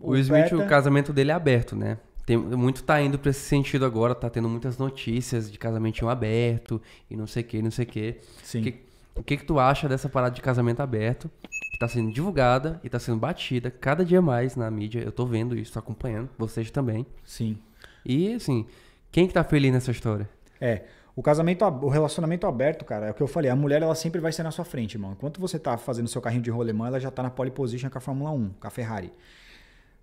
O Smith, o casamento dele é aberto, né? Tem, muito tá indo para esse sentido agora, tá tendo muitas notícias de casamento aberto e não sei o que, não sei o que. Sim. Que, o que, que tu acha dessa parada de casamento aberto que tá sendo divulgada e tá sendo batida cada dia mais na mídia? Eu tô vendo isso, tô acompanhando, vocês também. Sim. E assim, quem que tá feliz nessa história? É, o casamento, o relacionamento aberto, cara, é o que eu falei, a mulher ela sempre vai ser na sua frente, irmão. Enquanto você tá fazendo seu carrinho de rolemã, ela já tá na pole position com a Fórmula 1, com a Ferrari.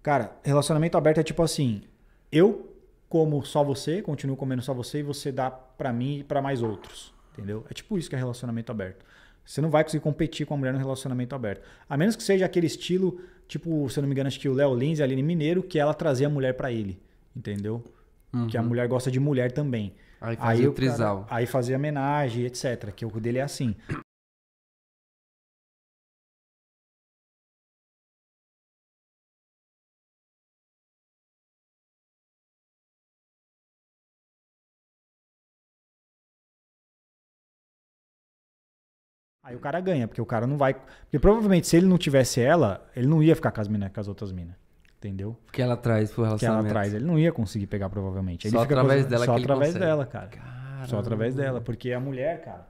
Cara, relacionamento aberto é tipo assim, eu como só você, continuo comendo só você e você dá para mim e para mais outros, entendeu? É tipo isso que é relacionamento aberto. Você não vai conseguir competir com a mulher no relacionamento aberto. A menos que seja aquele estilo, tipo, se eu não me engano, acho que o Léo Lins e a Aline Mineiro, que é ela trazia a mulher para ele, entendeu? Uhum. Que a uhum. mulher gosta de mulher também. Aí fazia aí, o trisal. Cara, aí fazia homenagem, etc. Que o dele é assim. Aí o cara ganha, porque o cara não vai. Porque provavelmente se ele não tivesse ela, ele não ia ficar com as minas, com as outras minas. Entendeu? Que ela traz pro relacionamento. Que ela traz. Ele não ia conseguir pegar, provavelmente. Ele só através dela, Só através dela, cara. Caramba. Só através dela. Porque a mulher, cara.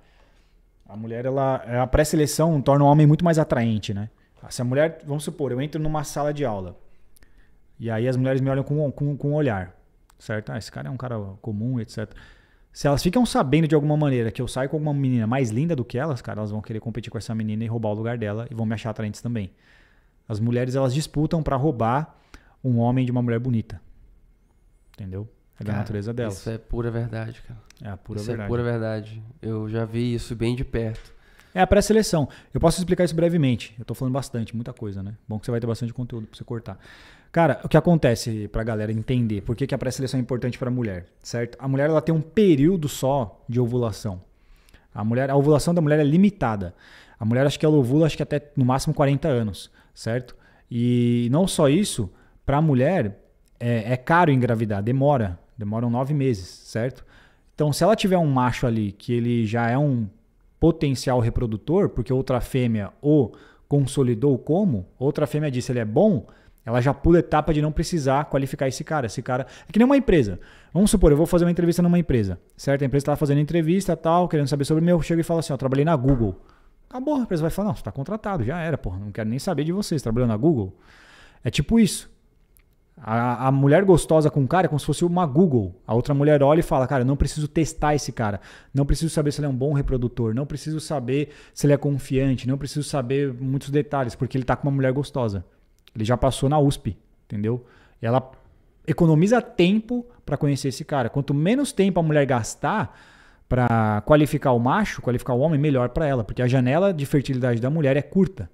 A mulher, ela. É, a pré-seleção torna o homem muito mais atraente, né? Se a mulher. Vamos supor, eu entro numa sala de aula. E aí as mulheres me olham com, com, com um olhar. Certo? Ah, esse cara é um cara comum, etc. Se elas ficam sabendo de alguma maneira que eu saio com alguma menina mais linda do que elas, cara, elas vão querer competir com essa menina e roubar o lugar dela e vão me achar atraentes também. As mulheres, elas disputam para roubar um homem de uma mulher bonita. Entendeu? É cara, da natureza delas. Isso é pura verdade, cara. É a pura isso é verdade. Isso é pura verdade. Eu já vi isso bem de perto. É a pré-seleção. Eu posso explicar isso brevemente. Eu estou falando bastante, muita coisa, né? Bom que você vai ter bastante conteúdo para você cortar. Cara, o que acontece para a galera entender por que, que a pré-seleção é importante para a mulher, certo? A mulher ela tem um período só de ovulação. A mulher, a ovulação da mulher é limitada. A mulher acho que ela ovula acho que até no máximo 40 anos, certo? E não só isso, para a mulher é, é caro engravidar, demora, demoram nove meses, certo? Então, se ela tiver um macho ali que ele já é um potencial reprodutor, porque outra fêmea o consolidou como, outra fêmea disse ele é bom, ela já pula a etapa de não precisar qualificar esse cara. Esse cara é que nem uma empresa. Vamos supor, eu vou fazer uma entrevista numa empresa, certo? A empresa está fazendo entrevista tal, querendo saber sobre mim, eu chego e falo assim, ó, trabalhei na Google. Acabou, a empresa vai falar, não, você está contratado, já era, porra, não quero nem saber de vocês, trabalhando na Google. É tipo isso. A, a, mulher gostosa com o cara é como se fosse uma Google. A outra mulher olha e fala: Cara, não preciso testar esse cara. Não preciso saber se ele é um bom reprodutor. Não preciso saber se ele é confiante. Não preciso saber muitos detalhes, porque ele tá com uma mulher gostosa. Ele já passou na USP, entendeu? E ela economiza tempo para conhecer esse cara. Quanto menos tempo a mulher gastar para qualificar o macho, qualificar o homem, melhor para ela, porque a janela de fertilidade da mulher é curta.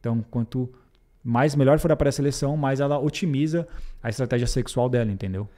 Então, quanto mais melhor for a pré-seleção, mais ela otimiza a estratégia sexual dela, entendeu?